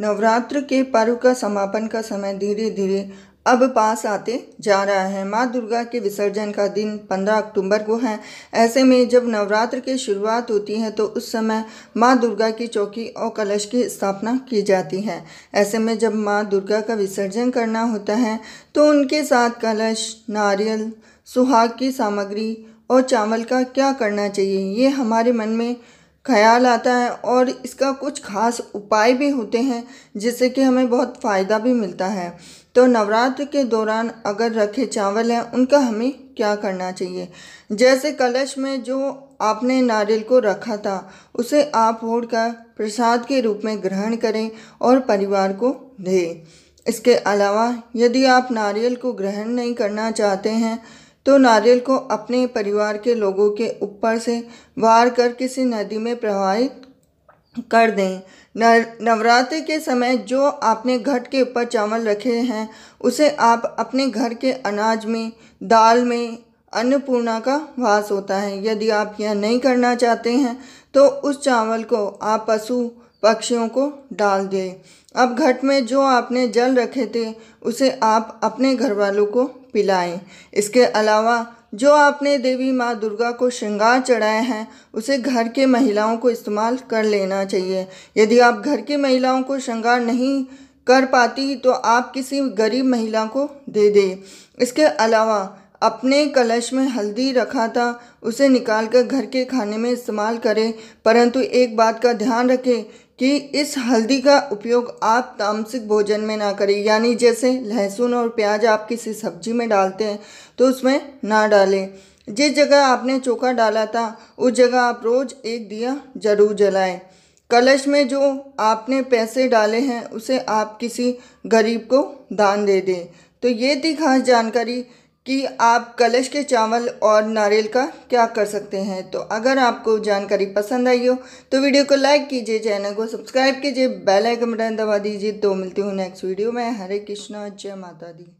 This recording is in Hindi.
नवरात्र के पर्व का समापन का समय धीरे धीरे अब पास आते जा रहा है माँ दुर्गा के विसर्जन का दिन 15 अक्टूबर को है ऐसे में जब नवरात्र की शुरुआत होती है तो उस समय माँ दुर्गा की चौकी और कलश की स्थापना की जाती है ऐसे में जब माँ दुर्गा का विसर्जन करना होता है तो उनके साथ कलश नारियल सुहाग की सामग्री और चावल का क्या करना चाहिए ये हमारे मन में ख्याल आता है और इसका कुछ खास उपाय भी होते हैं जिससे कि हमें बहुत फ़ायदा भी मिलता है तो नवरात्र के दौरान अगर रखे चावल हैं उनका हमें क्या करना चाहिए जैसे कलश में जो आपने नारियल को रखा था उसे आप ओढ़ कर प्रसाद के रूप में ग्रहण करें और परिवार को दें इसके अलावा यदि आप नारियल को ग्रहण नहीं करना चाहते हैं तो नारियल को अपने परिवार के लोगों के ऊपर से वार कर किसी नदी में प्रवाहित कर दें नवरात्रि के समय जो आपने घट के ऊपर चावल रखे हैं उसे आप अपने घर के अनाज में दाल में अन्नपूर्णा का वास होता है यदि आप यह नहीं करना चाहते हैं तो उस चावल को आप पशु पक्षियों को डाल दिए अब घट में जो आपने जल रखे थे उसे आप अपने घर वालों को पिलाएं इसके अलावा जो आपने देवी माँ दुर्गा को श्रृंगार चढ़ाए हैं उसे घर के महिलाओं को इस्तेमाल कर लेना चाहिए यदि आप घर की महिलाओं को श्रृंगार नहीं कर पाती तो आप किसी गरीब महिला को दे दें इसके अलावा अपने कलश में हल्दी रखा था उसे निकाल कर घर के खाने में इस्तेमाल करें परंतु एक बात का ध्यान रखें कि इस हल्दी का उपयोग आप तामसिक भोजन में ना करें यानी जैसे लहसुन और प्याज आप किसी सब्जी में डालते हैं तो उसमें ना डालें जिस जगह आपने चोखा डाला था उस जगह आप रोज़ एक दिया ज़रूर जलाएं कलश में जो आपने पैसे डाले हैं उसे आप किसी गरीब को दान दे दें तो ये थी खास जानकारी कि आप कलश के चावल और नारियल का क्या कर सकते हैं तो अगर आपको जानकारी पसंद आई हो तो वीडियो को लाइक कीजिए चैनल को सब्सक्राइब कीजिए बेल आइकन बटन दबा दीजिए तो मिलती हूँ नेक्स्ट वीडियो में हरे कृष्णा जय माता दी